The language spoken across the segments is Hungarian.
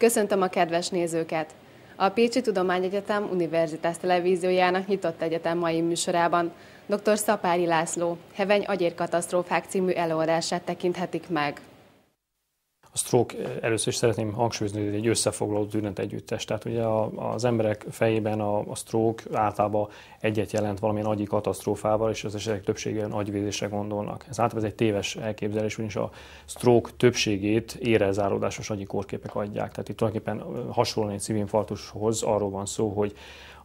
Köszöntöm a kedves nézőket! A Pécsi Tudományegyetem Univerzitás Televíziójának nyitott egyetem mai műsorában dr. Szapári László Heveny agyérkatasztrófák című előadását tekinthetik meg a stroke eh, először is szeretném hangsúlyozni, hogy egy összefoglaló tünet együttes. Tehát ugye az emberek fejében a, a stroke általában egyet jelent valamilyen agyi katasztrófával, és az esetek többségében agyvédésre gondolnak. Ez általában egy téves elképzelés, ugyanis a stroke többségét érezáródásos agyi kórképek adják. Tehát itt tulajdonképpen eh, hasonlóan egy szívinfarktushoz arról van szó, hogy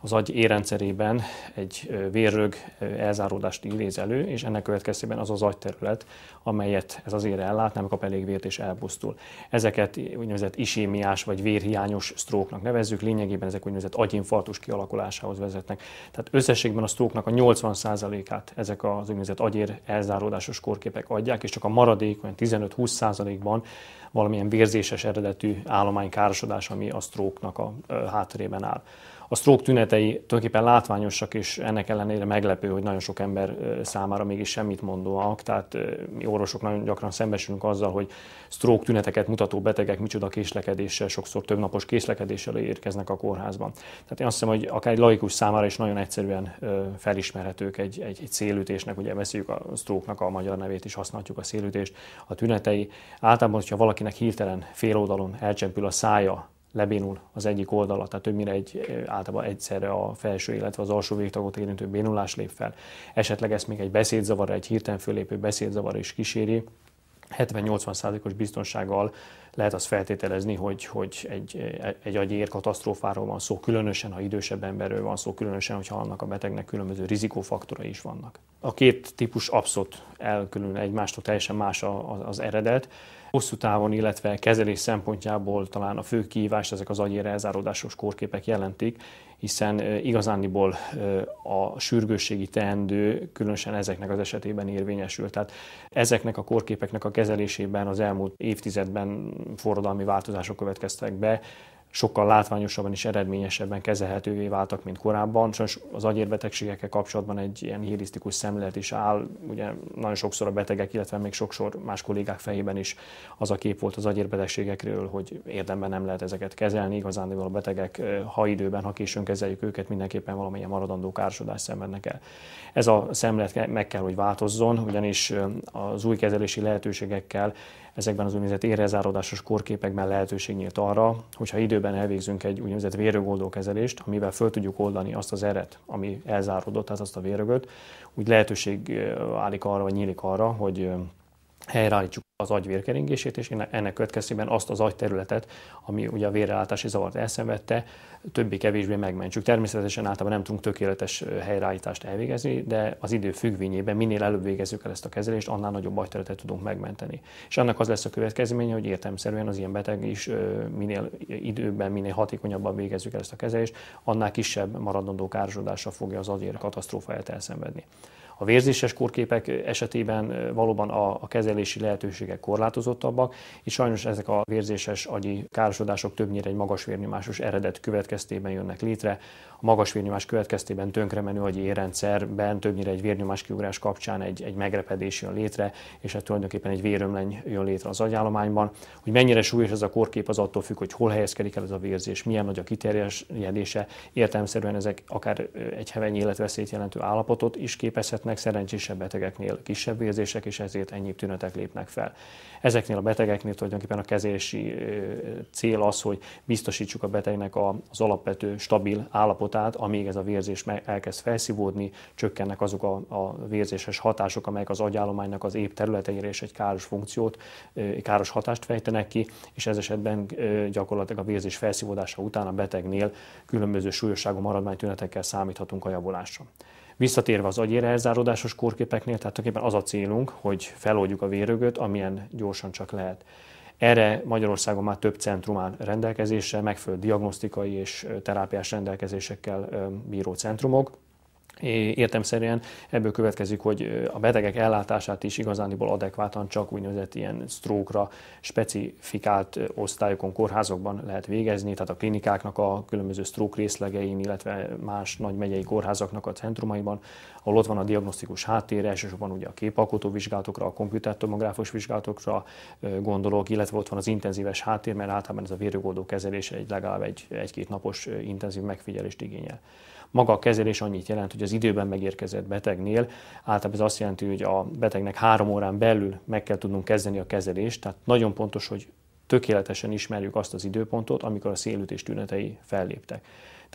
az agy érrendszerében egy vérrög elzáródást idéz elő, és ennek következtében az az agyterület, amelyet ez az ér ellát, nem kap elég vért és elpusztul. Ezeket úgynevezett isémiás vagy vérhiányos stroke-nak nevezzük, lényegében ezek úgynevezett agyinfarktus kialakulásához vezetnek. Tehát összességben a sztróknak a 80%-át ezek az úgynevezett agyér elzáródásos kórképek adják, és csak a maradék olyan 15-20%-ban valamilyen vérzéses eredetű állomány károsodás, ami a stroke-nak a hátterében áll. A stroke tünet tünetei tulajdonképpen látványosak, és ennek ellenére meglepő, hogy nagyon sok ember számára mégis semmit mondóak. Tehát mi orvosok nagyon gyakran szembesülünk azzal, hogy stroke tüneteket mutató betegek micsoda késlekedéssel, sokszor több napos késlekedéssel érkeznek a kórházban. Tehát én azt hiszem, hogy akár egy laikus számára is nagyon egyszerűen felismerhetők egy, egy, egy szélütésnek, ugye beszéljük a stroke a magyar nevét is használjuk a szélütést, a tünetei. Általában, hogyha valakinek hirtelen féloldalon elcsempül a szája, lebénul az egyik oldala, tehát többnyire egy, általában egyszerre a felső, illetve az alsó végtagot érintő bénulás lép fel. Esetleg ezt még egy beszédzavar, egy hirtelen fölépő beszédzavar is kíséri, 70-80%-os biztonsággal lehet azt feltételezni, hogy, hogy egy, egy agyér katasztrófáról van szó, különösen, ha idősebb emberről van szó, különösen, hogyha annak a betegnek különböző rizikófaktorai is vannak. A két típus abszolút elkülön egymástól, teljesen más az eredet hosszú távon, illetve kezelés szempontjából talán a fő kihívást ezek az agyére elzáródásos kórképek jelentik, hiszen igazániból a sürgősségi teendő különösen ezeknek az esetében érvényesül. Tehát ezeknek a kórképeknek a kezelésében az elmúlt évtizedben forradalmi változások következtek be, sokkal látványosabban és eredményesebben kezelhetővé váltak, mint korábban. Sajnos az agyérbetegségekkel kapcsolatban egy ilyen hirisztikus szemlélet is áll. Ugye nagyon sokszor a betegek, illetve még sokszor más kollégák fejében is az a kép volt az agyérbetegségekről, hogy érdemben nem lehet ezeket kezelni. Igazán a betegek, eh, ha időben, ha későn kezeljük őket, mindenképpen valamilyen maradandó károsodás szenvednek el. Ez a szemlélet meg kell, hogy változzon, ugyanis eh, az új kezelési lehetőségekkel ezekben az úgynevezett érezárodásos kórképekben lehetőség nyílt arra, hogyha időben elvégzünk egy úgynevezett vérögoldó kezelést, amivel föl tudjuk oldani azt az eret, ami elzárodott, tehát azt a vérögöt, úgy lehetőség eh, állik arra, vagy nyílik arra, hogy eh, helyreállítsuk az agy vérkeringését, és ennek következtében azt az agyterületet, ami ugye a vérreállátási zavart elszenvedte, többé-kevésbé megmentsük. Természetesen általában nem tudunk tökéletes helyreállítást elvégezni, de az idő függvényében minél előbb végezzük el ezt a kezelést, annál nagyobb agyterületet tudunk megmenteni. És annak az lesz a következménye, hogy értelmszerűen az ilyen beteg is minél időben, minél hatékonyabban végezzük el ezt a kezelést, annál kisebb maradandó károsodással fogja az agyér katasztrófáját elszenvedni. A vérzéses kórképek esetében valóban a, a kezelési lehetőségek korlátozottabbak, és sajnos ezek a vérzéses agyi károsodások többnyire egy magas vérnyomásos eredet következtében jönnek létre. A magas vérnyomás következtében tönkremenő agyi érrendszerben többnyire egy vérnyomás kiugrás kapcsán egy, egy megrepedés jön létre, és hát tulajdonképpen egy vérömleny jön létre az agyállományban. Hogy mennyire súlyos ez a kórkép, az attól függ, hogy hol helyezkedik el ez a vérzés, milyen nagy a kiterjedése, értelemszerűen ezek akár egy heveny életveszélyt jelentő állapotot is képezhetnek esetnek szerencsésebb betegeknél kisebb érzések, és ezért ennyi tünetek lépnek fel. Ezeknél a betegeknél tulajdonképpen a kezelési cél az, hogy biztosítsuk a betegnek az alapvető stabil állapotát, amíg ez a vérzés elkezd felszívódni, csökkennek azok a, a vérzéses hatások, amelyek az agyállománynak az épp területeire és egy káros funkciót, káros hatást fejtenek ki, és ez esetben gyakorlatilag a vérzés felszívódása után a betegnél különböző súlyosságú maradványtünetekkel számíthatunk a javulásra. Visszatérve az agyérherzárodásos kórképeknél, tehát tulajdonképpen az a célunk, hogy feloldjuk a vérögöt, amilyen gyorsan csak lehet. Erre Magyarországon már több centrum áll rendelkezésre, megfelelő diagnosztikai és terápiás rendelkezésekkel bíró centrumok. Értemszerűen ebből következik, hogy a betegek ellátását is igazániból adekvátan csak úgynevezett ilyen sztrókra specifikált osztályokon, kórházokban lehet végezni, tehát a klinikáknak a különböző sztrók részlegein, illetve más nagy megyei kórházaknak a centrumaiban, ahol ott van a diagnosztikus háttér, elsősorban ugye a képalkotó vizsgálatokra, a komputertomográfos vizsgálatokra gondolok, illetve ott van az intenzíves háttér, mert általában ez a vérőgódó kezelés egy legalább egy, egy-két napos intenzív megfigyelést igényel. Maga a kezelés annyit jelent, hogy az időben megérkezett betegnél általában ez azt jelenti, hogy a betegnek három órán belül meg kell tudnunk kezdeni a kezelést, tehát nagyon pontos, hogy tökéletesen ismerjük azt az időpontot, amikor a szélütés tünetei felléptek.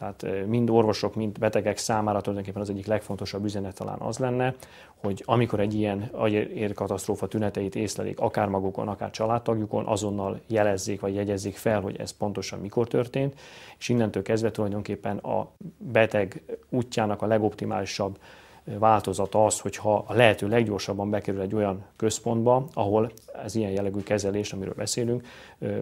Tehát mind orvosok, mind betegek számára tulajdonképpen az egyik legfontosabb üzenet talán az lenne, hogy amikor egy ilyen agyérkatasztrófa tüneteit észlelik, akár magukon, akár családtagjukon, azonnal jelezzék vagy jegyezzék fel, hogy ez pontosan mikor történt, és innentől kezdve tulajdonképpen a beteg útjának a legoptimálisabb változata az, hogyha a lehető leggyorsabban bekerül egy olyan központba, ahol az ilyen jellegű kezelést, amiről beszélünk,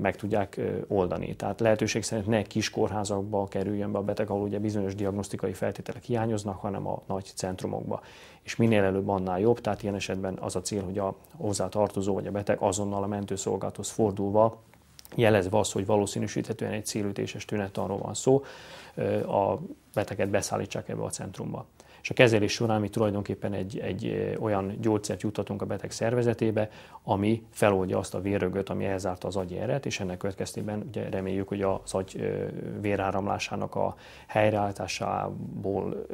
meg tudják oldani. Tehát lehetőség szerint ne kis kórházakba kerüljön be a beteg, ahol ugye bizonyos diagnosztikai feltételek hiányoznak, hanem a nagy centrumokba. És minél előbb annál jobb, tehát ilyen esetben az a cél, hogy a hozzátartozó vagy a beteg azonnal a mentőszolgálathoz fordulva jelezve az, hogy valószínűsíthetően egy célütéses arról van szó, a beteget beszállítsák ebbe a centrumba és a kezelés során mi tulajdonképpen egy, egy olyan gyógyszert juttatunk a beteg szervezetébe, ami feloldja azt a vérrögöt, ami elzárta az eret, és ennek következtében ugye reméljük, hogy az agy véráramlásának a helyreállításából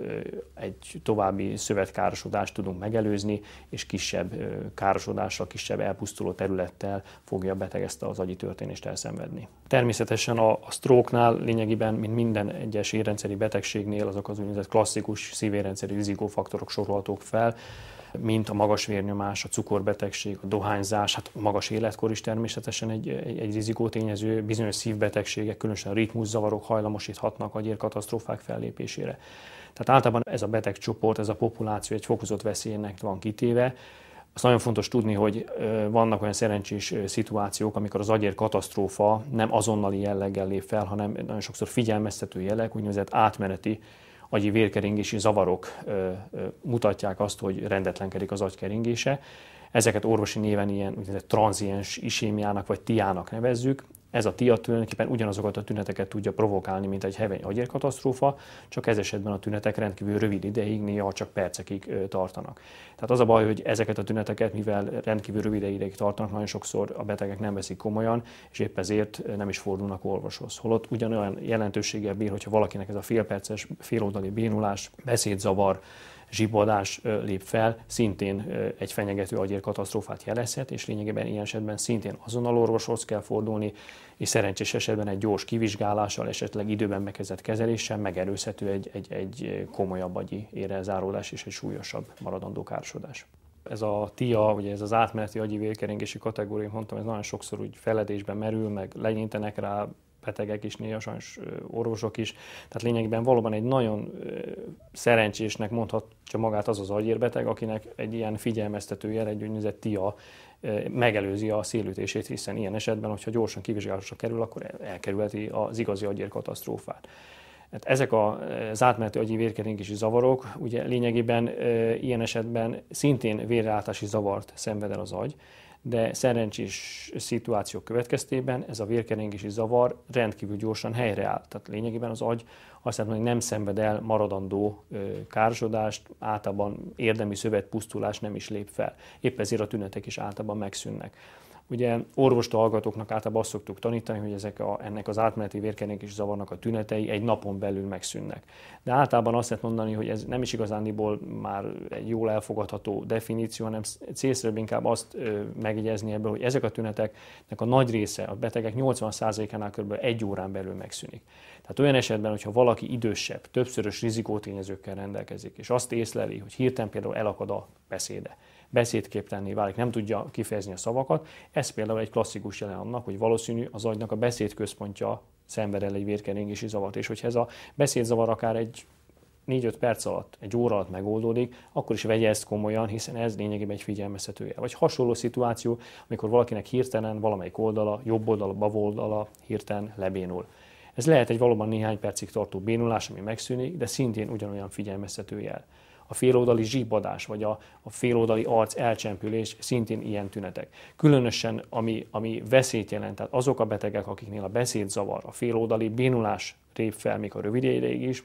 egy további szövetkárosodást tudunk megelőzni, és kisebb károsodással, kisebb elpusztuló területtel fogja a beteg ezt az agyi történést elszenvedni. Természetesen a, a stroke-nál lényegében, mint minden egyes érrendszeri betegségnél, azok az úgynevezett klasszikus szívérrendszer egyszerű rizikófaktorok sorolhatók fel, mint a magas vérnyomás, a cukorbetegség, a dohányzás, hát a magas életkor is természetesen egy, egy, egy rizikótényező, bizonyos szívbetegségek, különösen a ritmuszavarok hajlamosíthatnak gyérkatasztrófák fellépésére. Tehát általában ez a betegcsoport, ez a populáció egy fokozott veszélynek van kitéve, azt nagyon fontos tudni, hogy vannak olyan szerencsés szituációk, amikor az agyér katasztrófa nem azonnali jelleggel lép fel, hanem nagyon sokszor figyelmeztető jelek, úgynevezett átmeneti agyi vérkeringési zavarok mutatják azt, hogy rendetlenkedik az agykeringése. Ezeket orvosi néven ilyen úgynevezett tranziens isémiának vagy tiának nevezzük. Ez a tia tulajdonképpen ugyanazokat a tüneteket tudja provokálni, mint egy heveny agyérkatasztrófa, csak ez esetben a tünetek rendkívül rövid ideig, néha csak percekig tartanak. Tehát az a baj, hogy ezeket a tüneteket, mivel rendkívül rövid ideig tartanak, nagyon sokszor a betegek nem veszik komolyan, és épp ezért nem is fordulnak orvoshoz. Holott ugyanolyan jelentőséggel bír, hogyha valakinek ez a félperces, féloldali bénulás, beszédzavar, zsibadás lép fel, szintén egy fenyegető agyérkatasztrófát jelezhet, és lényegében ilyen esetben szintén azonnal orvoshoz kell fordulni, és szerencsés esetben egy gyors kivizsgálással, esetleg időben megkezdett kezeléssel megelőzhető egy, egy, egy komolyabb agyi érelzárólás és egy súlyosabb maradandó károsodás ez a TIA, ugye ez az átmeneti agyi vérkeringési kategória, mondtam, ez nagyon sokszor úgy feledésben merül, meg legyintenek rá, betegek is, néha sajnos orvosok is. Tehát lényegében valóban egy nagyon szerencsésnek mondhatja magát az az agyérbeteg, akinek egy ilyen figyelmeztető jel, egy úgynevezett TIA megelőzi a szélütését, hiszen ilyen esetben, hogyha gyorsan kivizsgálásra kerül, akkor elkerülheti az igazi agyérkatasztrófát. katasztrófát. Hát ezek az átmeneti agyi vérkeringési zavarok, ugye lényegében ilyen esetben szintén vérrátási zavart szenved el az agy, de szerencsés szituációk következtében ez a vérkeringési zavar rendkívül gyorsan helyreáll. Tehát lényegében az agy azt jelenti, hogy nem szenved el maradandó károsodást általában érdemi szövetpusztulás nem is lép fel. Épp ezért a tünetek is általában megszűnnek. Ugye orvos hallgatóknak általában azt szoktuk tanítani, hogy ezek a, ennek az átmeneti vérkenék is zavarnak a tünetei egy napon belül megszűnnek. De általában azt lehet mondani, hogy ez nem is igazániból már egy jól elfogadható definíció, hanem célszerűbb inkább azt ö, megjegyezni ebből, hogy ezek a tüneteknek a nagy része, a betegek 80%-ánál kb. egy órán belül megszűnik. Tehát olyan esetben, hogyha valaki idősebb, többszörös rizikótényezőkkel rendelkezik, és azt észleli, hogy hirtelen például elakad a beszéde, beszédképtelenné válik, nem tudja kifejezni a szavakat. Ez például egy klasszikus jelen annak, hogy valószínű az agynak a beszédközpontja szenved el egy vérkeringési zavart, és hogyha ez a beszédzavar akár egy 4-5 perc alatt, egy óra alatt megoldódik, akkor is vegye ezt komolyan, hiszen ez lényegében egy figyelmeztetője. Vagy hasonló szituáció, amikor valakinek hirtelen valamelyik oldala, jobb oldala, bal oldala hirtelen lebénul. Ez lehet egy valóban néhány percig tartó bénulás, ami megszűnik, de szintén ugyanolyan figyelmeztető jel a féloldali zsíbadás, vagy a, a féloldali arc elcsempülés szintén ilyen tünetek. Különösen, ami, ami veszélyt jelent, tehát azok a betegek, akiknél a beszédzavar, a féloldali bénulás rép fel, még a rövid ideig is,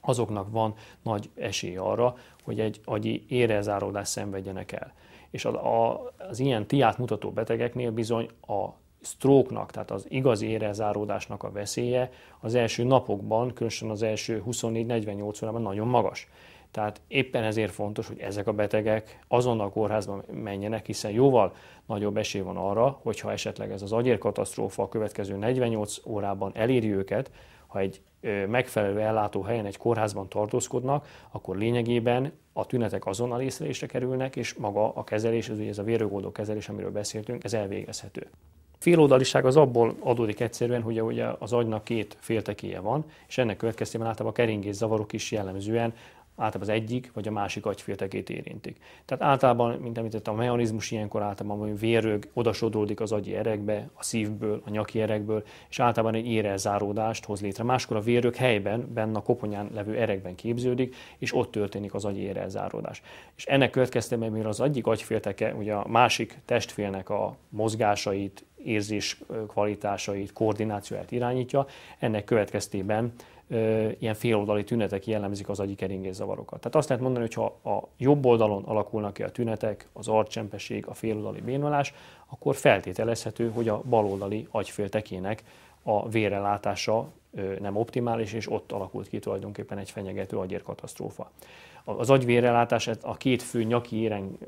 azoknak van nagy esély arra, hogy egy agyi érezáródást szenvedjenek el. És az, a, az ilyen tiát mutató betegeknél bizony a stroke-nak, tehát az igazi érezáródásnak a veszélye az első napokban, különösen az első 24-48 órában nagyon magas. Tehát éppen ezért fontos, hogy ezek a betegek azonnal a kórházba menjenek, hiszen jóval nagyobb esély van arra, hogyha esetleg ez az agyérkatasztrófa a következő 48 órában eléri őket, ha egy megfelelő ellátó helyen egy kórházban tartózkodnak, akkor lényegében a tünetek azonnal észlelésre kerülnek, és maga a kezelés, ez ugye ez a vérőgoldó kezelés, amiről beszéltünk, ez elvégezhető. Féloldaliság az abból adódik egyszerűen, hogy ugye az agynak két féltekéje van, és ennek következtében általában a keringés zavarok is jellemzően általában az egyik vagy a másik agyféltekét érintik. Tehát általában, mint említettem, a mechanizmus ilyenkor általában vérrög odasodódik az agyi erekbe, a szívből, a nyaki erekből, és általában egy érelzáródást hoz létre. Máskor a vérrög helyben, benne a koponyán levő erekben képződik, és ott történik az agyi érelzáródás. És ennek következtében, mivel az egyik agyfélteke, ugye a másik testfélnek a mozgásait, érzés kvalitásait, koordinációját irányítja, ennek következtében ilyen féloldali tünetek jellemzik az agyi zavarokat. Tehát azt lehet mondani, hogy ha a jobb oldalon alakulnak ki a tünetek, az arcsempesség, a féloldali bénulás, akkor feltételezhető, hogy a baloldali agyféltekének a vérrelátása nem optimális, és ott alakult ki tulajdonképpen egy fenyegető agyérkatasztrófa az agyvérellátás a két fő nyaki éren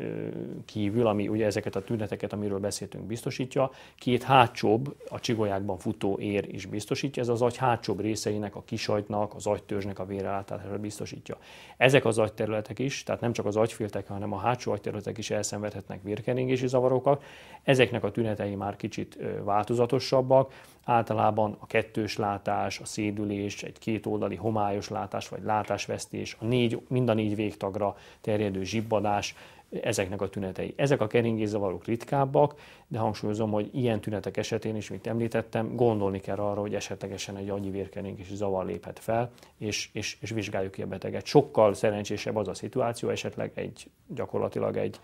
kívül, ami ugye ezeket a tüneteket, amiről beszéltünk, biztosítja, két hátsóbb, a csigolyákban futó ér is biztosítja, ez az agy hátsóbb részeinek, a kisajtnak, az agytörzsnek a vérrelátására biztosítja. Ezek az agyterületek is, tehát nem csak az agyféltek, hanem a hátsó agyterületek is elszenvedhetnek vérkeringési zavarokat, ezeknek a tünetei már kicsit változatosabbak, Általában a kettős látás, a szédülés, egy kétoldali homályos látás vagy látásvesztés, a négy, mind a négy végtagra terjedő zsibbadás, ezeknek a tünetei. Ezek a keringészavarok ritkábbak, de hangsúlyozom, hogy ilyen tünetek esetén is, mint említettem, gondolni kell arra, hogy esetlegesen egy agyi vérkeringési zavar léphet fel, és, és, és vizsgáljuk ki a beteget. Sokkal szerencsésebb az a szituáció, esetleg egy gyakorlatilag egy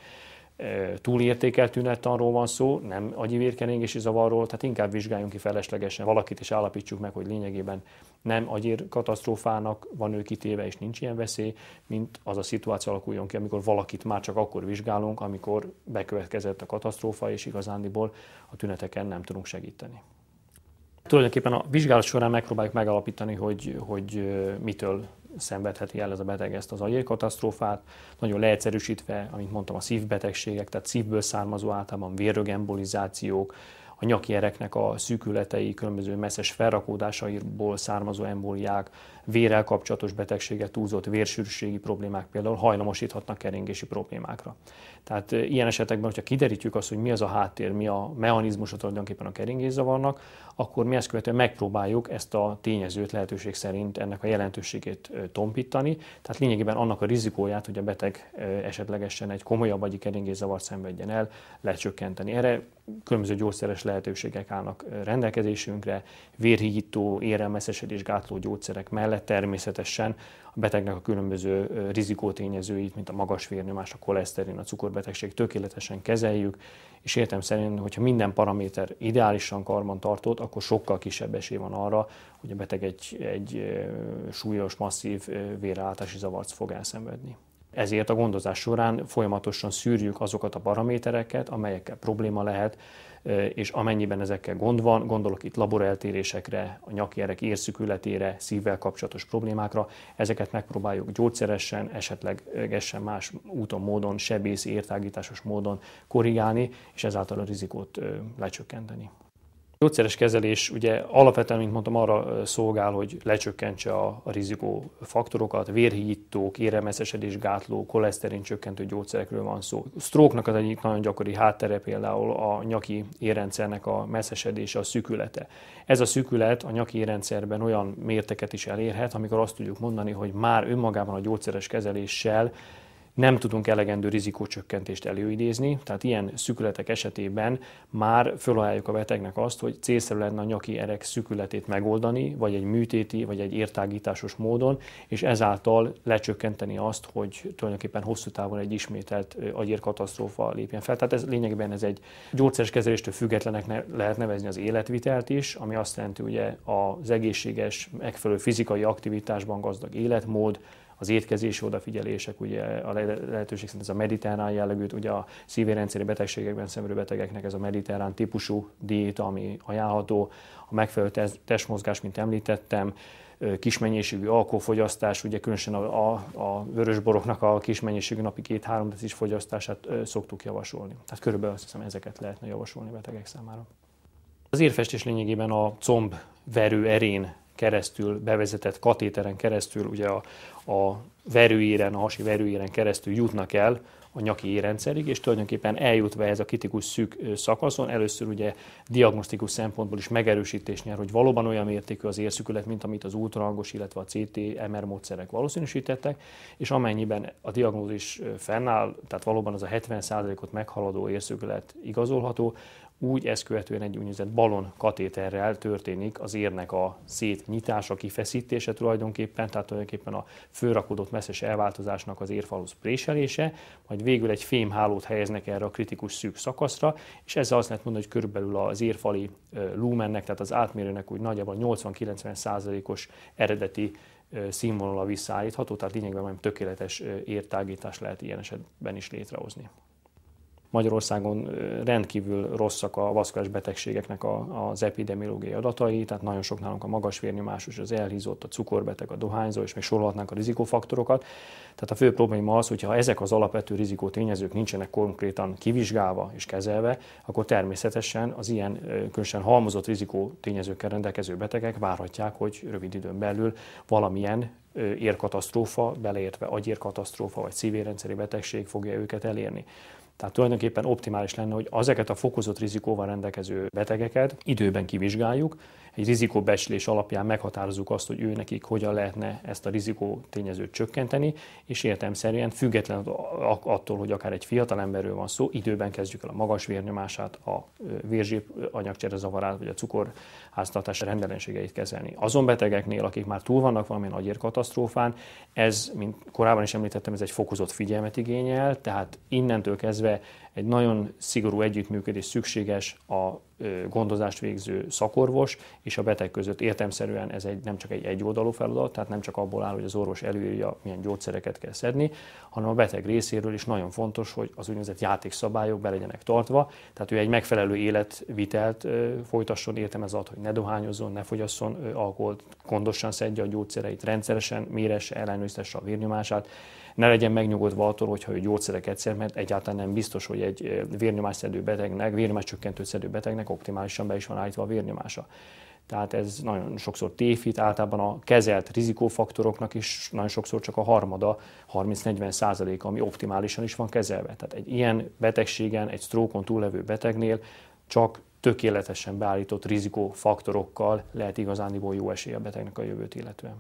túlértékelt arról van szó, nem agyi vérkeringési zavarról, tehát inkább vizsgáljunk ki feleslegesen valakit, és állapítsuk meg, hogy lényegében nem a katasztrófának van ő kitéve, és nincs ilyen veszély, mint az a szituáció alakuljon ki, amikor valakit már csak akkor vizsgálunk, amikor bekövetkezett a katasztrófa, és igazándiból a tüneteken nem tudunk segíteni. Tulajdonképpen a vizsgálat során megpróbáljuk megalapítani, hogy, hogy mitől szenvedheti el ez a beteg ezt az agyérkatasztrófát. Nagyon leegyszerűsítve, amit mondtam, a szívbetegségek, tehát szívből származó általában vérögembolizációk, a nyakjereknek a szűkületei, különböző messzes felrakódásaiból származó emboliák, vérrel kapcsolatos betegséget, túlzott vérsűrűségi problémák például hajlamosíthatnak keringési problémákra. Tehát eh, ilyen esetekben, hogyha kiderítjük azt, hogy mi az a háttér, mi a mechanizmus tulajdonképpen a keringészavarnak, akkor mi ezt követően megpróbáljuk ezt a tényezőt lehetőség szerint ennek a jelentőségét eh, tompítani, tehát lényegében annak a rizikóját, hogy a beteg eh, esetlegesen egy komolyabb agyi keringészavart szenvedjen el, lecsökkenteni. Erre különböző gyógyszeres lehetőségek állnak rendelkezésünkre, vérhígító, érelmeszesedés gátló gyógyszerek mellett természetesen a betegnek a különböző rizikótényezőit, mint a magas vérnyomás, a koleszterin, a cukorbetegség tökéletesen kezeljük, és értem szerint, hogyha minden paraméter ideálisan karban tartott, akkor sokkal kisebb esély van arra, hogy a beteg egy, egy súlyos, masszív véráltási zavart fog elszenvedni. Ezért a gondozás során folyamatosan szűrjük azokat a paramétereket, amelyekkel probléma lehet, és amennyiben ezekkel gond van, gondolok itt laboreltérésekre, a nyakjerek érszükületére, szívvel kapcsolatos problémákra, ezeket megpróbáljuk gyógyszeresen, esetlegesen más úton, módon, sebész, értágításos módon korrigálni, és ezáltal a rizikót lecsökkenteni gyógyszeres kezelés ugye alapvetően, mint mondtam, arra szolgál, hogy lecsökkentse a, a rizikófaktorokat, vérhígyítók, éremeszesedés, gátló, koleszterin csökkentő gyógyszerekről van szó. Stroke-nak az egyik nagyon gyakori háttere például a nyaki érrendszernek a meszesedése, a szükülete. Ez a szükület a nyaki érrendszerben olyan mérteket is elérhet, amikor azt tudjuk mondani, hogy már önmagában a gyógyszeres kezeléssel nem tudunk elegendő rizikócsökkentést előidézni, tehát ilyen szükületek esetében már fölajánljuk a betegnek azt, hogy célszerű lenne a nyaki erek szükületét megoldani, vagy egy műtéti, vagy egy értágításos módon, és ezáltal lecsökkenteni azt, hogy tulajdonképpen hosszú távon egy ismételt agyérkatasztrófa lépjen fel. Tehát ez lényegében ez egy gyógyszeres kezeléstől függetlenek ne, lehet nevezni az életvitelt is, ami azt jelenti hogy az egészséges, megfelelő fizikai aktivitásban gazdag életmód, az étkezési odafigyelések, ugye a lehetőség szerint ez a mediterrán jellegűt, ugye a szívérendszeri betegségekben szenvedő betegeknek ez a mediterrán típusú diéta, ami ajánlható, a megfelelő testmozgás, mint említettem, kis mennyiségű alkoholfogyasztás, ugye különösen a, a, a vörösboroknak a kis mennyiségű napi két-három is fogyasztását szoktuk javasolni. Tehát körülbelül azt hiszem ezeket lehetne javasolni betegek számára. Az érfestés lényegében a comb verő erén keresztül bevezetett katéteren keresztül, ugye a, a verőéren, a hasi verőéren keresztül jutnak el a nyaki érrendszerig, és tulajdonképpen eljutva ez a kritikus szűk szakaszon, először ugye diagnosztikus szempontból is megerősítés nyer, hogy valóban olyan mértékű az érszükület, mint amit az ultrahangos, illetve a CT, MR módszerek valószínűsítettek, és amennyiben a diagnózis fennáll, tehát valóban az a 70%-ot meghaladó érszükület igazolható, úgy ezt követően egy úgynevezett balon katéterrel történik az érnek a szétnyitása, kifeszítése tulajdonképpen, tehát tulajdonképpen a főrakodott messzes elváltozásnak az érfalhoz préselése, majd végül egy fémhálót helyeznek erre a kritikus szűk szakaszra, és ezzel azt lehet mondani, hogy körülbelül az érfali lumennek, tehát az átmérőnek úgy nagyjából 80-90 százalékos eredeti színvonala visszaállítható, tehát lényegben nem tökéletes értágítás lehet ilyen esetben is létrehozni. Magyarországon rendkívül rosszak a vaszkás betegségeknek a, az epidemiológiai adatai, tehát nagyon sok nálunk a magas vérnyomásos, az elhízott, a cukorbeteg, a dohányzó, és még sorolhatnánk a rizikófaktorokat. Tehát a fő probléma az, hogyha ezek az alapvető rizikó tényezők nincsenek konkrétan kivizsgálva és kezelve, akkor természetesen az ilyen különösen halmozott rizikó tényezőkkel rendelkező betegek várhatják, hogy rövid időn belül valamilyen érkatasztrófa, beleértve agyérkatasztrófa vagy szívérrendszeri betegség fogja őket elérni. Tehát tulajdonképpen optimális lenne, hogy ezeket a fokozott rizikóval rendelkező betegeket időben kivizsgáljuk, egy rizikóbecslés alapján meghatározzuk azt, hogy ő nekik hogyan lehetne ezt a rizikó tényezőt csökkenteni, és értelmszerűen független attól, hogy akár egy fiatal emberről van szó, időben kezdjük el a magas vérnyomását, a vérzsép zavarát vagy a cukorháztartás rendellenességeit kezelni. Azon betegeknél, akik már túl vannak valamilyen agyérkatasztrófán, ez, mint korábban is említettem, ez egy fokozott figyelmet igényel, tehát innentől kezdve ve egy nagyon szigorú együttműködés szükséges a gondozást végző szakorvos és a beteg között. Értemszerűen ez egy, nem csak egy egyoldalú feladat, tehát nem csak abból áll, hogy az orvos előírja, milyen gyógyszereket kell szedni, hanem a beteg részéről is nagyon fontos, hogy az úgynevezett játékszabályok be legyenek tartva, tehát ő egy megfelelő életvitelt folytasson, értem ez alatt, hogy ne dohányozzon, ne fogyasszon alkoholt, gondosan szedje a gyógyszereit, rendszeresen méres, ellenőriztesse a vérnyomását, ne legyen megnyugodva attól, hogyha ő gyógyszereket szed, mert egyáltalán nem biztos, hogy egy vérnyomásszedő betegnek, vérnyomáscsökkentő szedő betegnek optimálisan be is van állítva a vérnyomása. Tehát ez nagyon sokszor téfit, általában a kezelt rizikófaktoroknak is nagyon sokszor csak a harmada, 30-40 százaléka, ami optimálisan is van kezelve. Tehát egy ilyen betegségen, egy sztrókon túllevő betegnél csak tökéletesen beállított rizikófaktorokkal lehet igazániból jó esély a betegnek a jövőt illetően.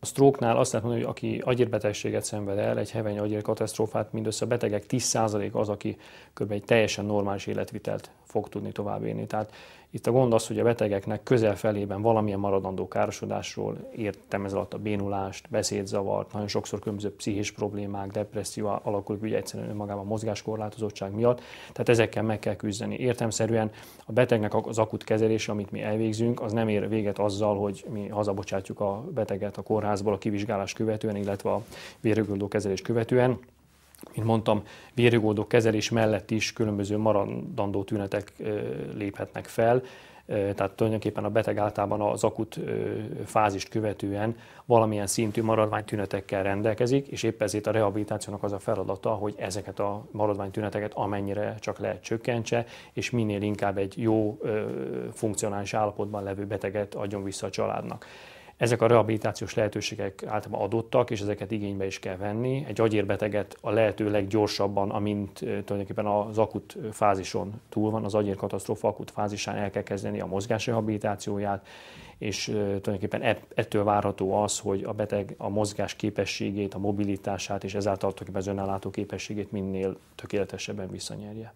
A stroke-nál azt lehet mondani, hogy aki agyérbetegséget szenved el, egy heveny agyérkatasztrófát, mindössze a betegek 10% az, aki kb. egy teljesen normális életvitelt fog tudni tovább élni. Tehát itt a gond az, hogy a betegeknek közel felében valamilyen maradandó károsodásról értem ez alatt a bénulást, beszédzavart, nagyon sokszor különböző pszichés problémák, depresszió alakul, ugye egyszerűen önmagában mozgáskorlátozottság miatt, tehát ezekkel meg kell küzdeni. Értemszerűen a betegnek az akut kezelése, amit mi elvégzünk, az nem ér véget azzal, hogy mi hazabocsátjuk a beteget a kórházba, kórházból a kivizsgálás követően, illetve a vérrögoldó kezelés követően mint mondtam, vérjogoldó kezelés mellett is különböző maradandó tünetek léphetnek fel, tehát tulajdonképpen a beteg általában az akut fázist követően valamilyen szintű maradványtünetekkel rendelkezik, és épp ezért a rehabilitációnak az a feladata, hogy ezeket a maradványtüneteket amennyire csak lehet csökkentse, és minél inkább egy jó funkcionális állapotban levő beteget adjon vissza a családnak. Ezek a rehabilitációs lehetőségek általában adottak, és ezeket igénybe is kell venni. Egy agyérbeteget a lehető leggyorsabban, amint tulajdonképpen az akut fázison túl van, az agyérkatasztrófa akut fázisán el kell kezdeni a rehabilitációját, és tulajdonképpen e-, ettől várható az, hogy a beteg a mozgás képességét, a mobilitását és ezáltal tulajdonképpen az önállátó képességét minél tökéletesebben visszanyerje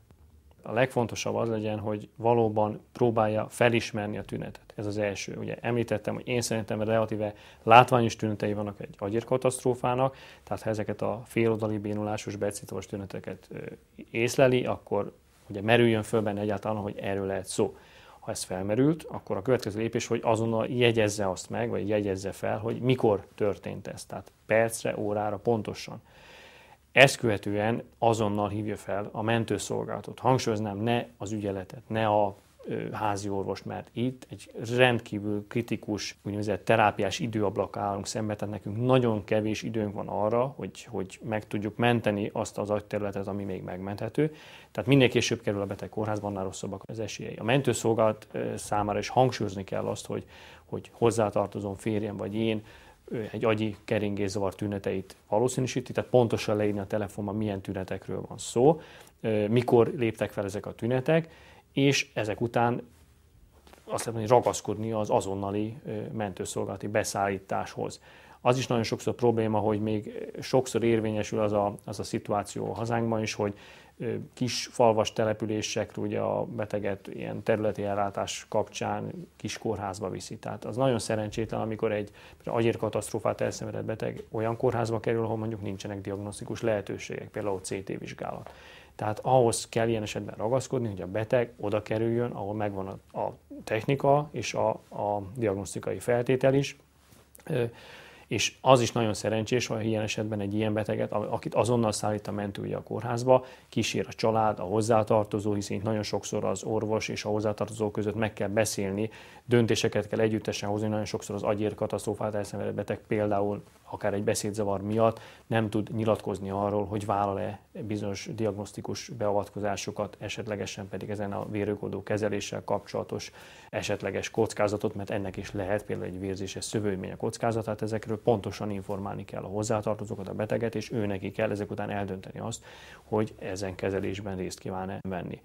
a legfontosabb az legyen, hogy valóban próbálja felismerni a tünetet. Ez az első. Ugye említettem, hogy én szerintem relatíve látványos tünetei vannak egy agyérkatasztrófának, tehát ha ezeket a féloldali bénulásos becitós tüneteket észleli, akkor ugye merüljön föl benne egyáltalán, hogy erről lehet szó. Ha ez felmerült, akkor a következő lépés, hogy azonnal jegyezze azt meg, vagy jegyezze fel, hogy mikor történt ez. Tehát percre, órára pontosan. Ezt követően azonnal hívja fel a mentőszolgálatot. Hangsúlyoznám, ne az ügyeletet, ne a házi orvost, mert itt egy rendkívül kritikus, úgynevezett terápiás időablak állunk szembe, tehát nekünk nagyon kevés időnk van arra, hogy, hogy meg tudjuk menteni azt az agyterületet, ami még megmenthető. Tehát minél később kerül a beteg kórházba, annál rosszabbak az esélyei. A mentőszolgálat számára is hangsúlyozni kell azt, hogy, hogy hozzátartozom férjem vagy én, egy agyi keringészavar tüneteit valószínűsíti, tehát pontosan leírni a telefonban milyen tünetekről van szó, mikor léptek fel ezek a tünetek, és ezek után azt lehet mondani, ragaszkodni az azonnali mentőszolgálati beszállításhoz. Az is nagyon sokszor probléma, hogy még sokszor érvényesül az a, az a szituáció a hazánkban is, hogy kis falvas településekről ugye a beteget ilyen területi ellátás kapcsán kis kórházba viszi. Tehát az nagyon szerencsétlen, amikor egy agyérkatasztrófát elszenvedett beteg olyan kórházba kerül, ahol mondjuk nincsenek diagnosztikus lehetőségek, például CT vizsgálat. Tehát ahhoz kell ilyen esetben ragaszkodni, hogy a beteg oda kerüljön, ahol megvan a, a technika és a, a diagnosztikai feltétel is, és az is nagyon szerencsés, hogy ilyen esetben egy ilyen beteget, akit azonnal szállít a mentője a kórházba, kísér a család, a hozzátartozó, hiszen itt nagyon sokszor az orvos és a hozzátartozó között meg kell beszélni, döntéseket kell együttesen hozni, nagyon sokszor az agyérkatasztrófát elszenvedett beteg például akár egy beszédzavar miatt nem tud nyilatkozni arról, hogy vállal-e bizonyos diagnosztikus beavatkozásokat, esetlegesen pedig ezen a vérőkodó kezeléssel kapcsolatos esetleges kockázatot, mert ennek is lehet például egy vérzéses szövőmény a kockázatát, ezekről pontosan informálni kell a hozzátartozókat, a beteget, és ő kell ezek után eldönteni azt, hogy ezen kezelésben részt kíván-e venni.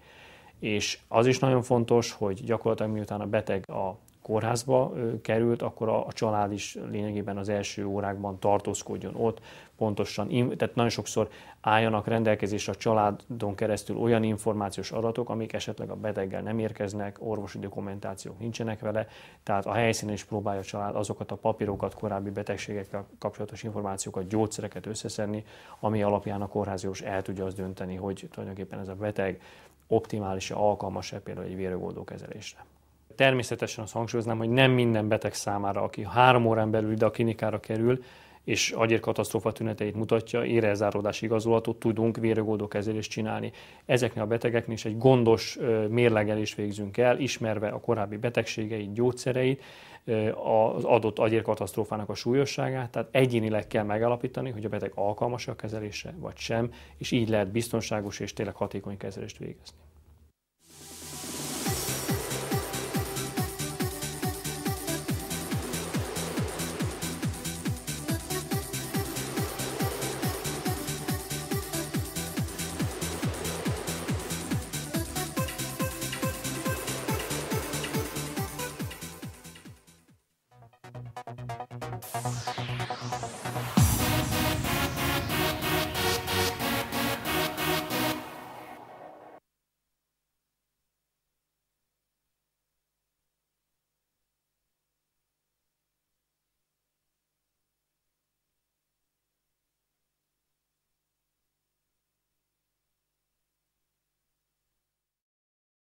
És az is nagyon fontos, hogy gyakorlatilag miután a beteg a kórházba került, akkor a, család is lényegében az első órákban tartózkodjon ott, pontosan, tehát nagyon sokszor álljanak rendelkezésre a családon keresztül olyan információs adatok, amik esetleg a beteggel nem érkeznek, orvosi dokumentációk nincsenek vele, tehát a helyszínen is próbálja a család azokat a papírokat, korábbi betegségekkel kapcsolatos információkat, gyógyszereket összeszedni, ami alapján a kórházjós el tudja azt dönteni, hogy tulajdonképpen ez a beteg optimális-e, alkalmas-e például egy vérőgoldó kezelésre természetesen azt hangsúlyoznám, hogy nem minden beteg számára, aki három órán belül ide a klinikára kerül, és agyérkatasztrófa tüneteit mutatja, érelzárodás igazolatot tudunk véregoldó kezelést csinálni. Ezeknél a betegeknél is egy gondos mérlegelést végzünk el, ismerve a korábbi betegségeit, gyógyszereit, az adott agyérkatasztrófának a súlyosságát, tehát egyénileg kell megállapítani, hogy a beteg alkalmas a kezelése, vagy sem, és így lehet biztonságos és tényleg hatékony kezelést végezni.